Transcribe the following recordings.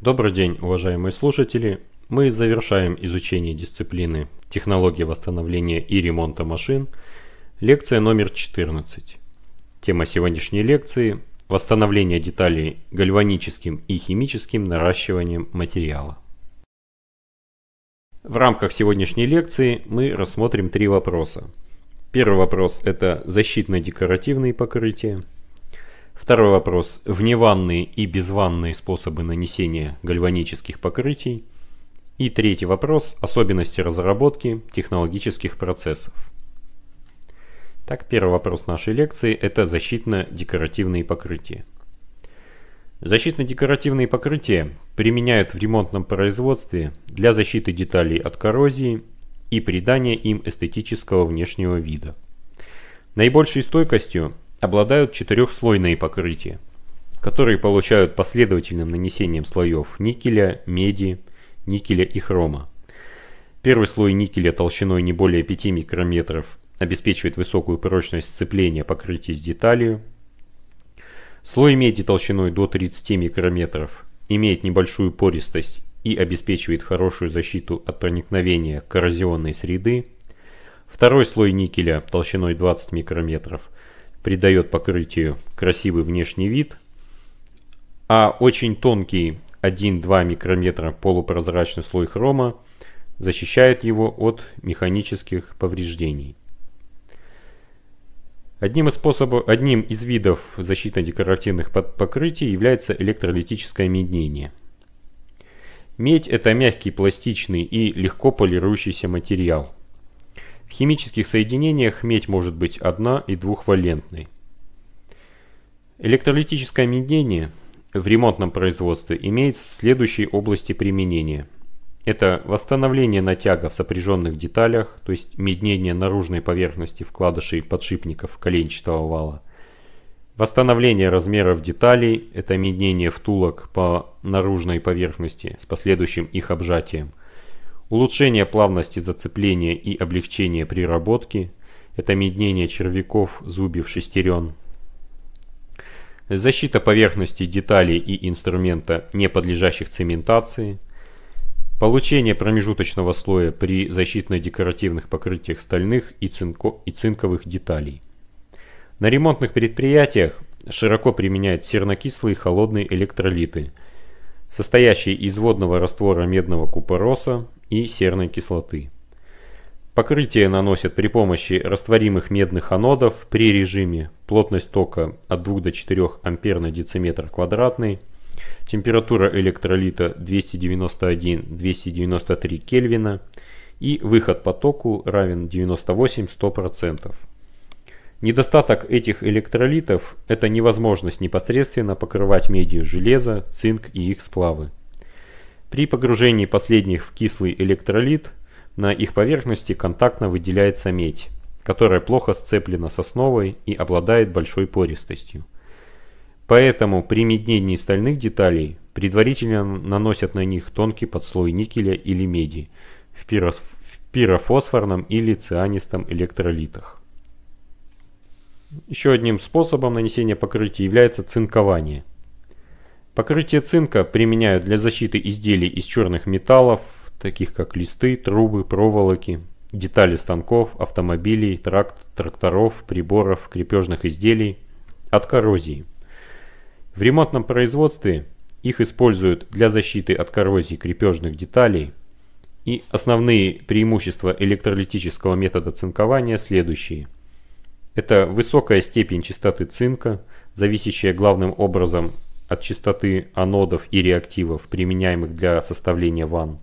Добрый день, уважаемые слушатели! Мы завершаем изучение дисциплины «Технологии восстановления и ремонта машин» лекция номер 14. Тема сегодняшней лекции – восстановление деталей гальваническим и химическим наращиванием материала. В рамках сегодняшней лекции мы рассмотрим три вопроса. Первый вопрос – это защитно-декоративные покрытия – Второй вопрос. Вневанные и безванные способы нанесения гальванических покрытий. И третий вопрос. Особенности разработки технологических процессов. Так, первый вопрос нашей лекции – это защитно-декоративные покрытия. Защитно-декоративные покрытия применяют в ремонтном производстве для защиты деталей от коррозии и придания им эстетического внешнего вида. Наибольшей стойкостью обладают четырехслойные покрытия, которые получают последовательным нанесением слоев никеля, меди, никеля и хрома. Первый слой никеля толщиной не более 5 микрометров обеспечивает высокую прочность сцепления покрытия с деталью. Слой меди толщиной до 30 микрометров имеет небольшую пористость и обеспечивает хорошую защиту от проникновения коррозионной среды. Второй слой никеля толщиной 20 микрометров – придает покрытию красивый внешний вид, а очень тонкий 1-2 микрометра полупрозрачный слой хрома защищает его от механических повреждений. Одним из, способов, одним из видов защитно-декоративных покрытий является электролитическое меднение. Медь – это мягкий, пластичный и легко полирующийся материал – в химических соединениях медь может быть одна- и двухвалентной. Электролитическое медение в ремонтном производстве имеет следующие области применения. Это восстановление натяга в сопряженных деталях, то есть меднение наружной поверхности вкладышей подшипников коленчатого вала. Восстановление размеров деталей – это меднение втулок по наружной поверхности с последующим их обжатием. Улучшение плавности зацепления и облегчение приработки – это меднение червяков, зубьев, шестерен. Защита поверхности деталей и инструмента, не подлежащих цементации. Получение промежуточного слоя при защитно-декоративных покрытиях стальных и, цинко и цинковых деталей. На ремонтных предприятиях широко применяют сернокислые холодные электролиты, состоящие из водного раствора медного купороса, и серной кислоты. Покрытие наносят при помощи растворимых медных анодов при режиме плотность тока от 2 до 4 ампер на дециметр квадратный, температура электролита 291-293 Кельвина и выход по току равен 98-100%. Недостаток этих электролитов – это невозможность непосредственно покрывать медью железо, цинк и их сплавы. При погружении последних в кислый электролит на их поверхности контактно выделяется медь, которая плохо сцеплена с основой и обладает большой пористостью. Поэтому при меднении стальных деталей предварительно наносят на них тонкий подслой никеля или меди в, в пирофосфорном или цианистом электролитах. Еще одним способом нанесения покрытия является цинкование – Покрытие цинка применяют для защиты изделий из черных металлов, таких как листы, трубы, проволоки, детали станков, автомобилей, тракт, тракторов, приборов, крепежных изделий от коррозии. В ремонтном производстве их используют для защиты от коррозии крепежных деталей. И основные преимущества электролитического метода цинкования следующие. Это высокая степень чистоты цинка, зависящая главным образом от частоты анодов и реактивов, применяемых для составления ванн,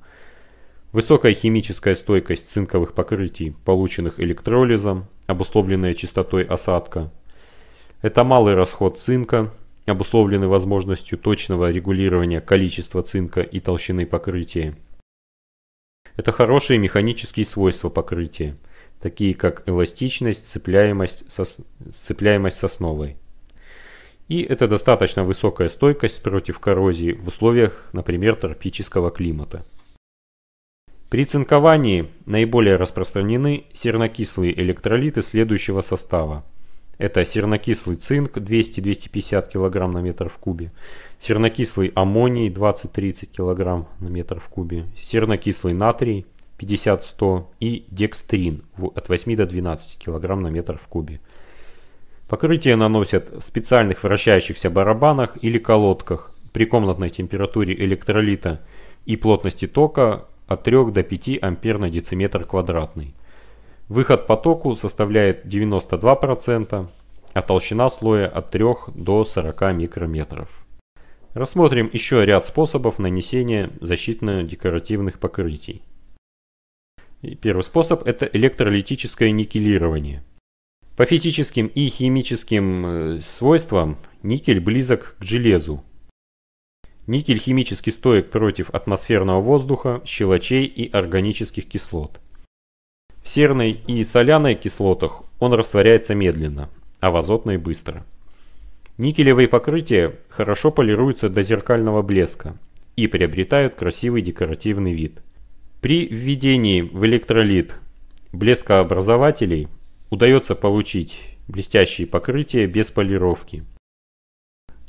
высокая химическая стойкость цинковых покрытий, полученных электролизом, обусловленная частотой осадка, это малый расход цинка, обусловленный возможностью точного регулирования количества цинка и толщины покрытия. Это хорошие механические свойства покрытия, такие как эластичность, цепляемость сос... сцепляемость с и это достаточно высокая стойкость против коррозии в условиях, например, тропического климата. При цинковании наиболее распространены сернокислые электролиты следующего состава. Это сернокислый цинк 200-250 кг на метр в кубе, сернокислый аммоний 20-30 кг на метр в кубе, сернокислый натрий 50-100 и декстрин от 8 до 12 кг на метр в кубе. Покрытие наносят в специальных вращающихся барабанах или колодках при комнатной температуре электролита и плотности тока от 3 до 5 ампер на дециметр квадратный. Выход по току составляет 92%, а толщина слоя от 3 до 40 микрометров. Рассмотрим еще ряд способов нанесения защитно-декоративных покрытий. Первый способ это электролитическое никелирование. По физическим и химическим э, свойствам никель близок к железу. Никель химически стоек против атмосферного воздуха, щелочей и органических кислот. В серной и соляной кислотах он растворяется медленно, а в азотной быстро. Никелевые покрытия хорошо полируются до зеркального блеска и приобретают красивый декоративный вид. При введении в электролит блескообразователей удается получить блестящие покрытия без полировки.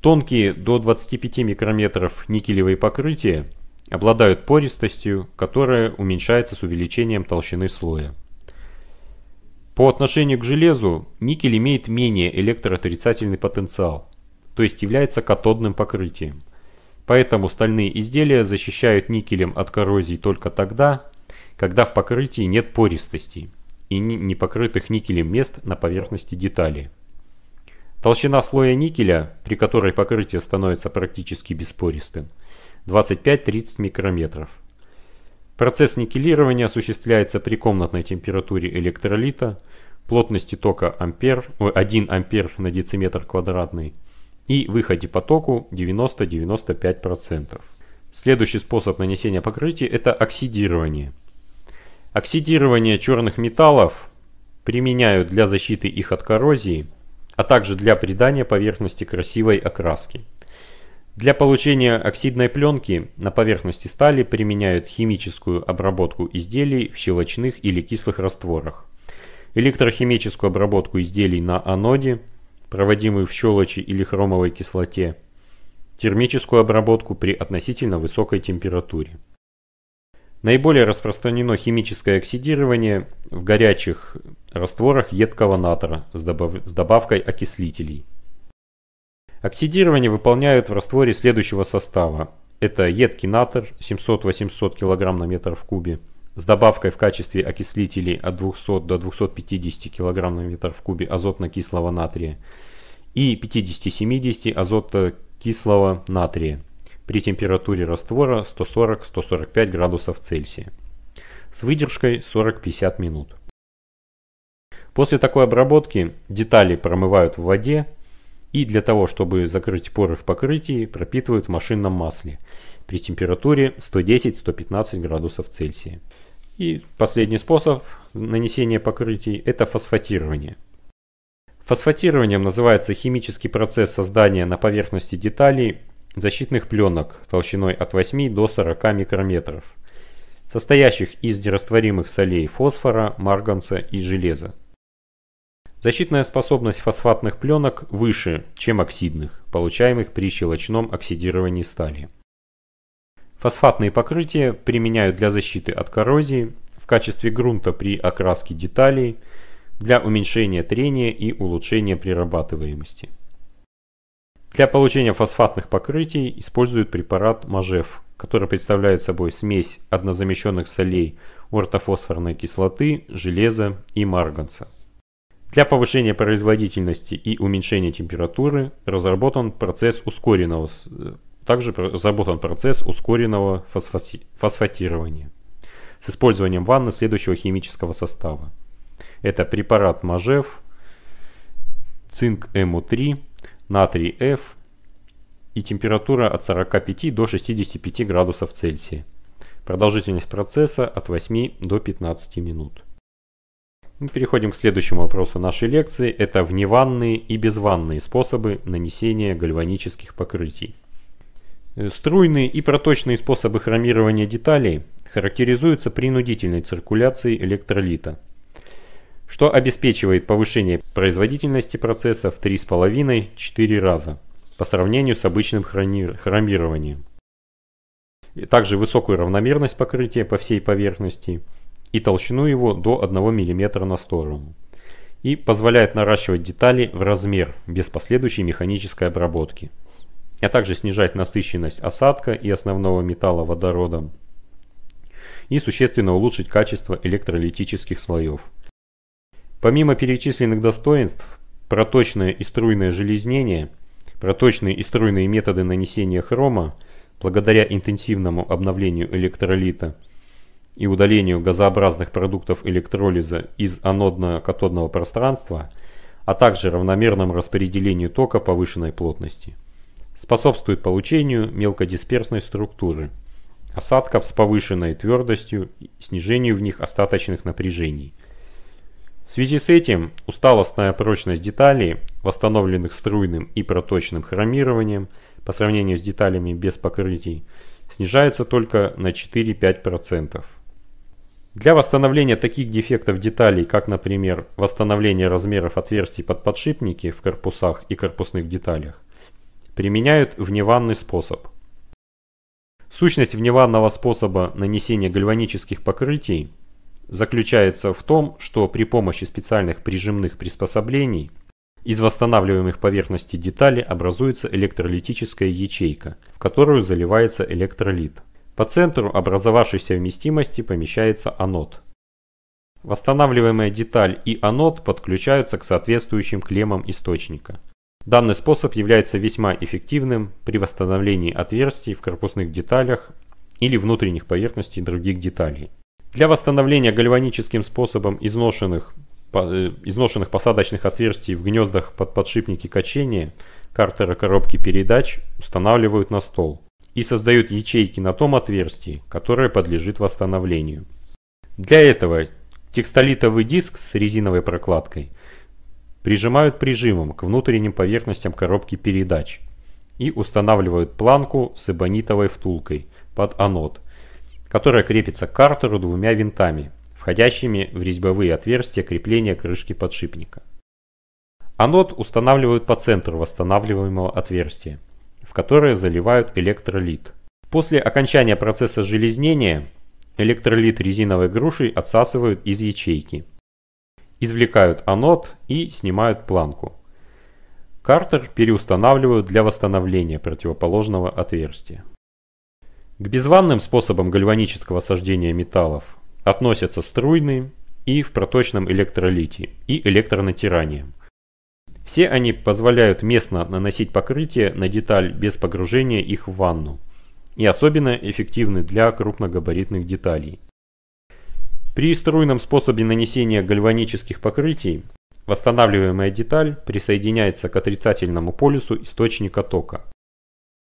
Тонкие до 25 микрометров никелевые покрытия обладают пористостью, которая уменьшается с увеличением толщины слоя. По отношению к железу никель имеет менее электроотрицательный потенциал, то есть является катодным покрытием. Поэтому стальные изделия защищают никелем от коррозии только тогда, когда в покрытии нет пористости и непокрытых никелем мест на поверхности детали. Толщина слоя никеля, при которой покрытие становится практически беспористым, 25-30 микрометров. Процесс никелирования осуществляется при комнатной температуре электролита, плотности тока ампер, 1 ампер на дециметр квадратный и выходе по току 90-95%. Следующий способ нанесения покрытия это оксидирование – Оксидирование черных металлов применяют для защиты их от коррозии, а также для придания поверхности красивой окраски. Для получения оксидной пленки на поверхности стали применяют химическую обработку изделий в щелочных или кислых растворах, электрохимическую обработку изделий на аноде, проводимую в щелочи или хромовой кислоте, термическую обработку при относительно высокой температуре. Наиболее распространено химическое оксидирование в горячих растворах едкого натра с, добав с добавкой окислителей. Оксидирование выполняют в растворе следующего состава. Это едкий натр 700-800 кг на метр в кубе с добавкой в качестве окислителей от 200 до 250 кг на метр в кубе азотно-кислого натрия и 50-70 азотно-кислого натрия при температуре раствора 140-145 градусов Цельсия с выдержкой 40-50 минут. После такой обработки детали промывают в воде и для того, чтобы закрыть поры в покрытии, пропитывают в машинном масле при температуре 110-115 градусов Цельсия. И последний способ нанесения покрытий – это фосфатирование. Фосфатированием называется химический процесс создания на поверхности деталей защитных пленок толщиной от 8 до 40 микрометров, состоящих из нерастворимых солей фосфора, марганца и железа. Защитная способность фосфатных пленок выше, чем оксидных, получаемых при щелочном оксидировании стали. Фосфатные покрытия применяют для защиты от коррозии, в качестве грунта при окраске деталей, для уменьшения трения и улучшения прирабатываемости. Для получения фосфатных покрытий используют препарат МАЖЕФ, который представляет собой смесь однозамещенных солей ортофосфорной кислоты, железа и марганца. Для повышения производительности и уменьшения температуры разработан процесс ускоренного, также разработан процесс ускоренного фосфати, фосфатирования с использованием ванны следующего химического состава. Это препарат Мажев, цинк МО3, натрий-F и температура от 45 до 65 градусов Цельсия. Продолжительность процесса от 8 до 15 минут. Мы переходим к следующему вопросу нашей лекции. Это вневанные и безванные способы нанесения гальванических покрытий. Э, струйные и проточные способы хромирования деталей характеризуются принудительной циркуляцией электролита – что обеспечивает повышение производительности процесса в 3,5-4 раза по сравнению с обычным хромированием. также высокую равномерность покрытия по всей поверхности и толщину его до 1 мм на сторону. И позволяет наращивать детали в размер без последующей механической обработки. А также снижать насыщенность осадка и основного металла водородом. И существенно улучшить качество электролитических слоев. Помимо перечисленных достоинств, проточное и струйное железнение, проточные и струйные методы нанесения хрома, благодаря интенсивному обновлению электролита и удалению газообразных продуктов электролиза из анодно-катодного пространства, а также равномерному распределению тока повышенной плотности, способствует получению мелкодисперсной структуры, осадков с повышенной твердостью и снижению в них остаточных напряжений – в связи с этим усталостная прочность деталей, восстановленных струйным и проточным хромированием по сравнению с деталями без покрытий, снижается только на 4-5%. Для восстановления таких дефектов деталей, как, например, восстановление размеров отверстий под подшипники в корпусах и корпусных деталях, применяют вневанный способ. Сущность вневанного способа нанесения гальванических покрытий – заключается в том, что при помощи специальных прижимных приспособлений из восстанавливаемых поверхностей детали образуется электролитическая ячейка, в которую заливается электролит. По центру образовавшейся вместимости помещается анод. Восстанавливаемая деталь и анод подключаются к соответствующим клеммам источника. Данный способ является весьма эффективным при восстановлении отверстий в корпусных деталях или внутренних поверхностей других деталей. Для восстановления гальваническим способом изношенных, э, изношенных посадочных отверстий в гнездах под подшипники качения картера коробки передач устанавливают на стол и создают ячейки на том отверстии, которое подлежит восстановлению. Для этого текстолитовый диск с резиновой прокладкой прижимают прижимом к внутренним поверхностям коробки передач и устанавливают планку с эбонитовой втулкой под анод – которая крепится к картеру двумя винтами, входящими в резьбовые отверстия крепления крышки подшипника. Анод устанавливают по центру восстанавливаемого отверстия, в которое заливают электролит. После окончания процесса железнения электролит резиновой грушей отсасывают из ячейки. Извлекают анод и снимают планку. Картер переустанавливают для восстановления противоположного отверстия. К безванным способам гальванического сождения металлов относятся струйные и в проточном электролите и электронатирание. Все они позволяют местно наносить покрытие на деталь без погружения их в ванну и особенно эффективны для крупногабаритных деталей. При струйном способе нанесения гальванических покрытий восстанавливаемая деталь присоединяется к отрицательному полюсу источника тока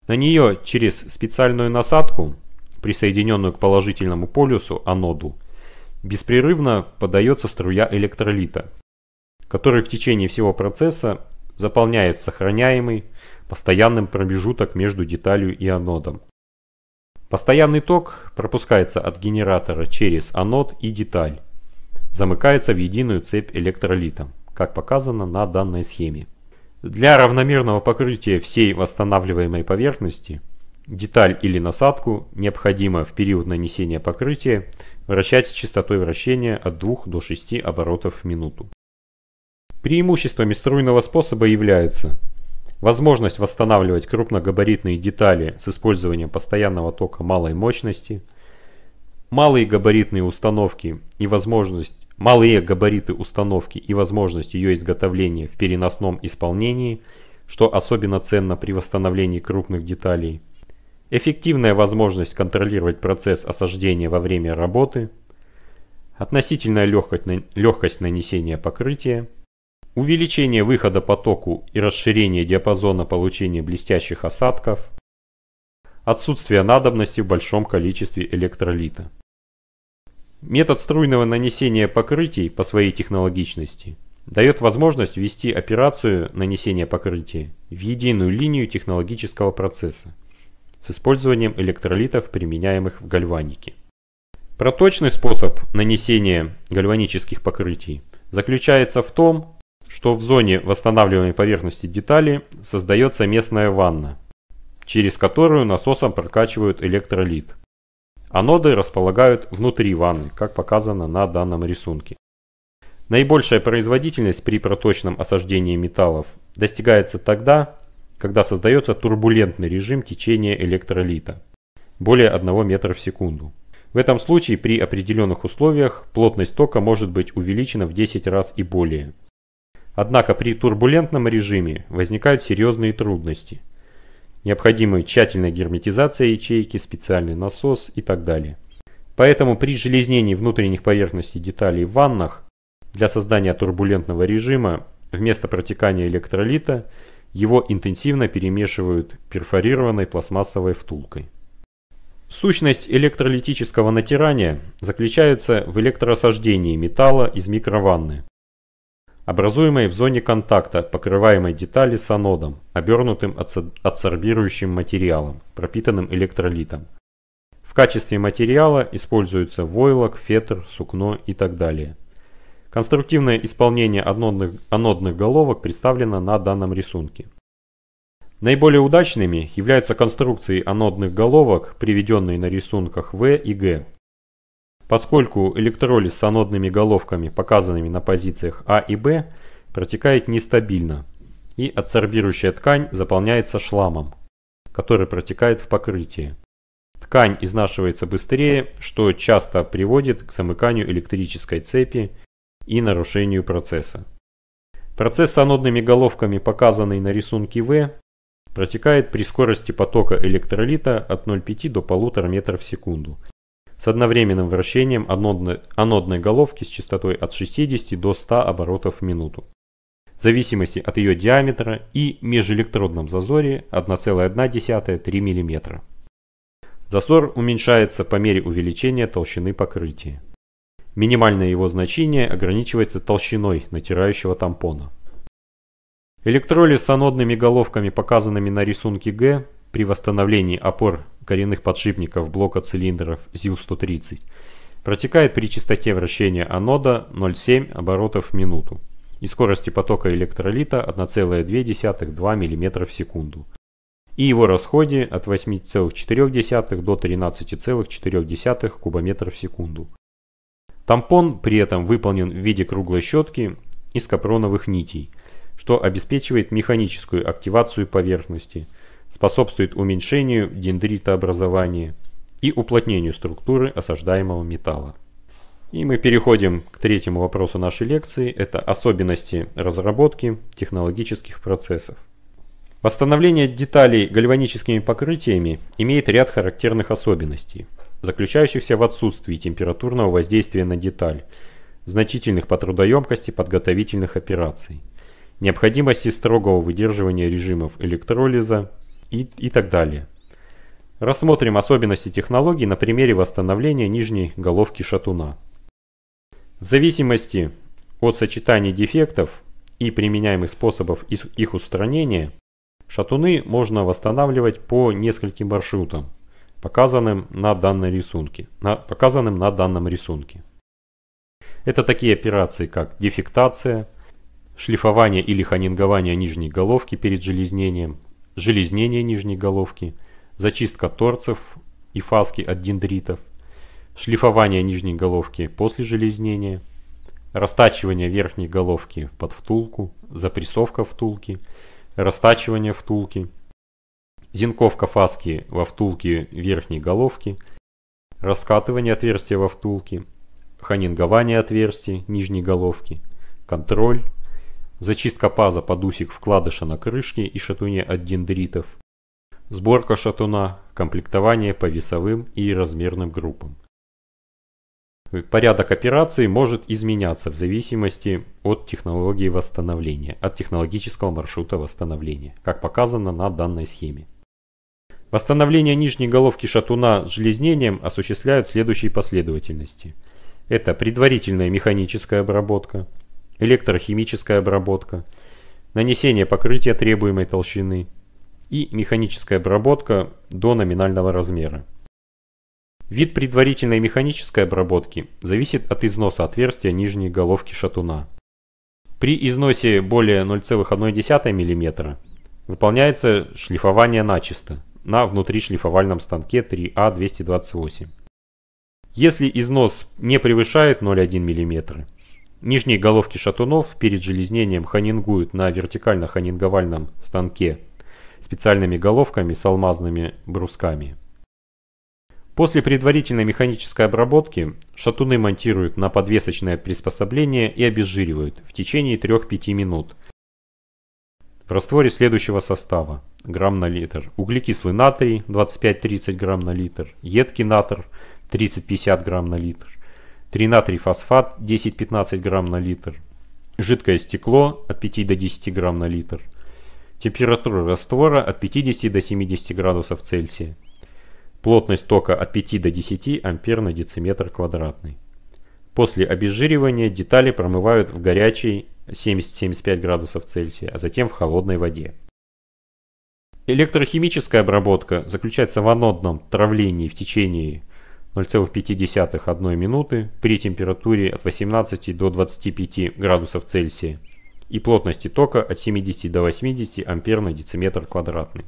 на нее через специальную насадку, присоединенную к положительному полюсу, аноду, беспрерывно подается струя электролита, который в течение всего процесса заполняет сохраняемый постоянным промежуток между деталью и анодом. Постоянный ток пропускается от генератора через анод и деталь, замыкается в единую цепь электролита, как показано на данной схеме. Для равномерного покрытия всей восстанавливаемой поверхности деталь или насадку необходимо в период нанесения покрытия вращать с частотой вращения от 2 до 6 оборотов в минуту. Преимуществами струйного способа являются возможность восстанавливать крупногабаритные детали с использованием постоянного тока малой мощности, малые габаритные установки и возможность малые габариты установки и возможность ее изготовления в переносном исполнении, что особенно ценно при восстановлении крупных деталей, эффективная возможность контролировать процесс осаждения во время работы, относительная легкость, легкость нанесения покрытия, увеличение выхода потоку и расширение диапазона получения блестящих осадков, отсутствие надобности в большом количестве электролита. Метод струйного нанесения покрытий по своей технологичности дает возможность ввести операцию нанесения покрытия в единую линию технологического процесса с использованием электролитов, применяемых в гальванике. Проточный способ нанесения гальванических покрытий заключается в том, что в зоне восстанавливаемой поверхности детали создается местная ванна, через которую насосом прокачивают электролит. Аноды располагают внутри ванны, как показано на данном рисунке. Наибольшая производительность при проточном осаждении металлов достигается тогда, когда создается турбулентный режим течения электролита, более 1 метра в секунду. В этом случае при определенных условиях плотность тока может быть увеличена в 10 раз и более. Однако при турбулентном режиме возникают серьезные трудности – необходимы тщательная герметизация ячейки, специальный насос и так далее. Поэтому при железнении внутренних поверхностей деталей в ваннах для создания турбулентного режима вместо протекания электролита его интенсивно перемешивают перфорированной пластмассовой втулкой. Сущность электролитического натирания заключается в электроосаждении металла из микрованны образуемой в зоне контакта, покрываемой детали с анодом, обернутым адсорбирующим материалом, пропитанным электролитом. В качестве материала используются войлок, фетр, сукно и так далее. Конструктивное исполнение анодных, анодных головок представлено на данном рисунке. Наиболее удачными являются конструкции анодных головок, приведенные на рисунках В и Г, Поскольку электролиз с анодными головками, показанными на позициях А и Б, протекает нестабильно, и адсорбирующая ткань заполняется шламом, который протекает в покрытии. Ткань изнашивается быстрее, что часто приводит к замыканию электрической цепи и нарушению процесса. Процесс с анодными головками, показанный на рисунке В, протекает при скорости потока электролита от 0,5 до 1,5 метра в секунду – с одновременным вращением анодной головки с частотой от 60 до 100 оборотов в минуту. В зависимости от ее диаметра и межэлектродном зазоре 1,1-3 мм. Зазор уменьшается по мере увеличения толщины покрытия. Минимальное его значение ограничивается толщиной натирающего тампона. Электролиз с анодными головками, показанными на рисунке Г, при восстановлении опор коренных подшипников блока цилиндров ЗИЛ-130 протекает при частоте вращения анода 0,7 оборотов в минуту и скорости потока электролита 1,2-2 мм в секунду и его расходе от 8,4 до 13,4 кубометров в секунду. Тампон при этом выполнен в виде круглой щетки из капроновых нитей, что обеспечивает механическую активацию поверхности – способствует уменьшению дендритообразования и уплотнению структуры осаждаемого металла. И мы переходим к третьему вопросу нашей лекции. Это особенности разработки технологических процессов. Восстановление деталей гальваническими покрытиями имеет ряд характерных особенностей, заключающихся в отсутствии температурного воздействия на деталь, значительных по трудоемкости подготовительных операций, необходимости строгого выдерживания режимов электролиза, и, и так далее. Рассмотрим особенности технологий на примере восстановления нижней головки шатуна. В зависимости от сочетания дефектов и применяемых способов их устранения, шатуны можно восстанавливать по нескольким маршрутам, показанным на, данной рисунке, на, показанным на данном рисунке. Это такие операции, как дефектация, шлифование или ханингование нижней головки перед железнением, железнение нижней головки, зачистка торцев и фаски от дендритов, шлифование нижней головки после железнения, растачивание верхней головки под втулку, запрессовка втулки, растачивание втулки, зенковка фаски во втулке верхней головки, раскатывание отверстия во втулке, ханингование отверстий нижней головки, контроль, зачистка паза под усик вкладыша на крышке и шатуне от дендритов, сборка шатуна, комплектование по весовым и размерным группам. Порядок операций может изменяться в зависимости от технологии восстановления, от технологического маршрута восстановления, как показано на данной схеме. Восстановление нижней головки шатуна с железнением осуществляют следующей последовательности. Это предварительная механическая обработка – электрохимическая обработка, нанесение покрытия требуемой толщины и механическая обработка до номинального размера. Вид предварительной механической обработки зависит от износа отверстия нижней головки шатуна. При износе более 0,1 мм выполняется шлифование начисто на внутришлифовальном станке 3А228. Если износ не превышает 0,1 мм, Нижние головки шатунов перед железнением ханингуют на вертикально-ханинговальном станке специальными головками с алмазными брусками. После предварительной механической обработки шатуны монтируют на подвесочное приспособление и обезжиривают в течение 3-5 минут в растворе следующего состава грамм на литр. Углекислый натрий 25-30 грамм на литр, едкий натр 30-50 грамм на литр, Тринатрий-фосфат 10-15 грамм на литр. Жидкое стекло от 5 до 10 грамм на литр. Температура раствора от 50 до 70 градусов Цельсия. Плотность тока от 5 до 10 ампер на дециметр квадратный. После обезжиривания детали промывают в горячей 70-75 градусов Цельсия, а затем в холодной воде. Электрохимическая обработка заключается в анодном травлении в течение 0,5 минуты при температуре от 18 до 25 градусов Цельсия и плотности тока от 70 до 80 ампер на дециметр квадратный.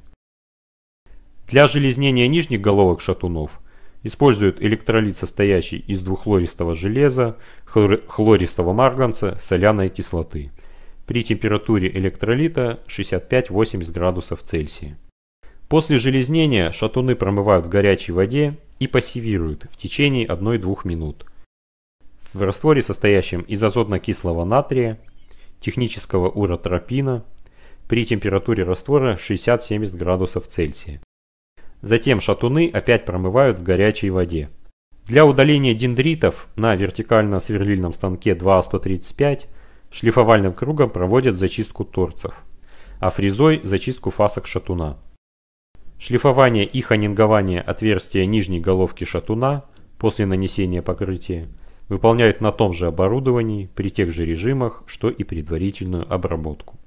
Для железнения нижних головок шатунов используют электролит, состоящий из двухлористого железа, хлористого марганца, соляной кислоты. При температуре электролита 65-80 градусов Цельсия. После железнения шатуны промывают в горячей воде и пассивируют в течение 1-2 минут. В растворе, состоящем из азотно-кислого натрия, технического уротропина, при температуре раствора 60-70 градусов Цельсия. Затем шатуны опять промывают в горячей воде. Для удаления дендритов на вертикально-сверлильном станке 2А135 шлифовальным кругом проводят зачистку торцев, а фрезой зачистку фасок шатуна шлифование и ханингование отверстия нижней головки шатуна после нанесения покрытия выполняют на том же оборудовании при тех же режимах, что и предварительную обработку.